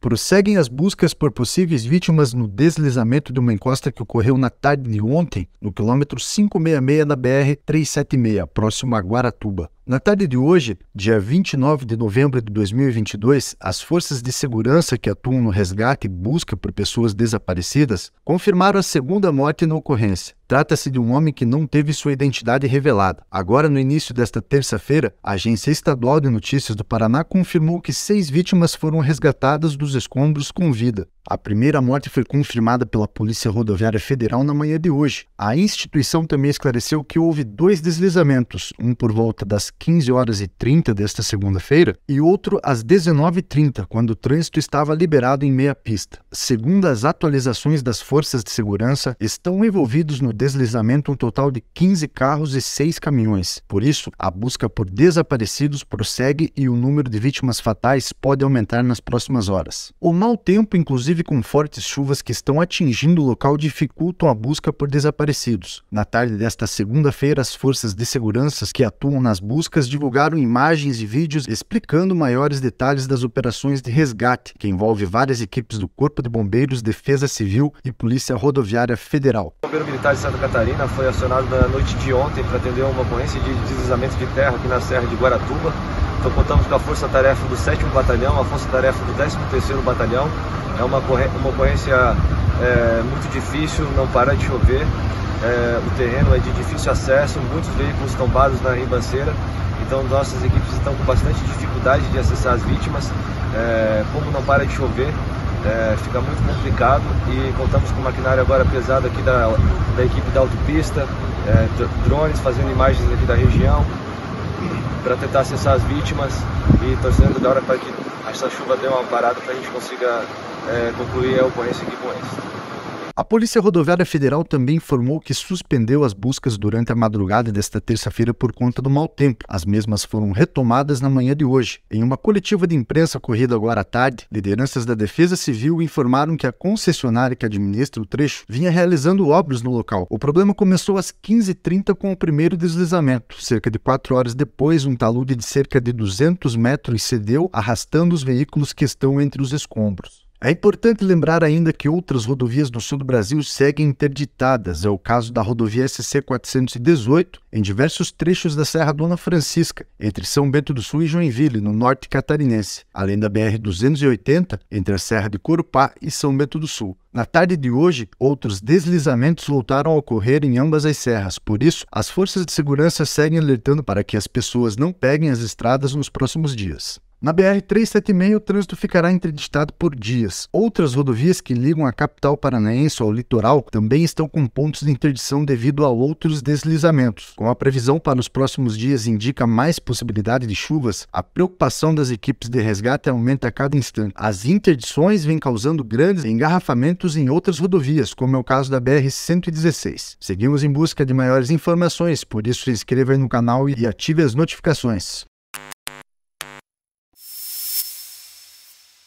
prosseguem as buscas por possíveis vítimas no deslizamento de uma encosta que ocorreu na tarde de ontem, no quilômetro 566 da BR-376, próximo a Guaratuba. Na tarde de hoje, dia 29 de novembro de 2022, as forças de segurança que atuam no resgate e busca por pessoas desaparecidas confirmaram a segunda morte na ocorrência. Trata-se de um homem que não teve sua identidade revelada. Agora, no início desta terça-feira, a Agência Estadual de Notícias do Paraná confirmou que seis vítimas foram resgatadas dos escombros com vida. A primeira morte foi confirmada pela Polícia Rodoviária Federal na manhã de hoje. A instituição também esclareceu que houve dois deslizamentos, um por volta das 15 horas e 30 desta segunda-feira e outro às 19h30, quando o trânsito estava liberado em meia pista. Segundo as atualizações das forças de segurança, estão envolvidos no deslizamento um total de 15 carros e 6 caminhões. Por isso, a busca por desaparecidos prossegue e o número de vítimas fatais pode aumentar nas próximas horas. O mau tempo, inclusive, inclusive com fortes chuvas que estão atingindo o local, dificultam a busca por desaparecidos. Na tarde desta segunda-feira, as forças de segurança que atuam nas buscas divulgaram imagens e vídeos explicando maiores detalhes das operações de resgate, que envolve várias equipes do Corpo de Bombeiros, Defesa Civil e Polícia Rodoviária Federal. O Bombeiro Militar de Santa Catarina foi acionado na noite de ontem para atender uma ocorrência de deslizamento de terra aqui na Serra de Guaratuba. Então contamos com a Força Tarefa do 7 Batalhão, a Força Tarefa do 13º Batalhão. É uma, uma ocorrência é, muito difícil, não para de chover. É, o terreno é de difícil acesso, muitos veículos tombados na ribanceira. Então nossas equipes estão com bastante dificuldade de acessar as vítimas. É, como não para de chover, é, fica muito complicado e contamos com maquinário agora pesado aqui da, da equipe da autopista, é, drones fazendo imagens aqui da região, para tentar acessar as vítimas e torcendo da hora para que essa chuva dê uma parada para a gente consiga é, concluir a ocorrência aqui com eles. A Polícia Rodoviária Federal também informou que suspendeu as buscas durante a madrugada desta terça-feira por conta do mau tempo. As mesmas foram retomadas na manhã de hoje. Em uma coletiva de imprensa ocorrida agora à tarde, lideranças da Defesa Civil informaram que a concessionária que administra o trecho vinha realizando obras no local. O problema começou às 15h30 com o primeiro deslizamento. Cerca de quatro horas depois, um talude de cerca de 200 metros cedeu, arrastando os veículos que estão entre os escombros. É importante lembrar ainda que outras rodovias do sul do Brasil seguem interditadas. É o caso da rodovia SC 418 em diversos trechos da Serra Dona Francisca, entre São Bento do Sul e Joinville, no norte catarinense, além da BR 280 entre a Serra de Corupá e São Bento do Sul. Na tarde de hoje, outros deslizamentos voltaram a ocorrer em ambas as serras, por isso, as forças de segurança seguem alertando para que as pessoas não peguem as estradas nos próximos dias. Na BR-376, o trânsito ficará interditado por dias. Outras rodovias que ligam a capital paranaense ao litoral também estão com pontos de interdição devido a outros deslizamentos. Como a previsão para os próximos dias indica mais possibilidade de chuvas, a preocupação das equipes de resgate aumenta a cada instante. As interdições vêm causando grandes engarrafamentos em outras rodovias, como é o caso da BR-116. Seguimos em busca de maiores informações, por isso se inscreva no canal e ative as notificações.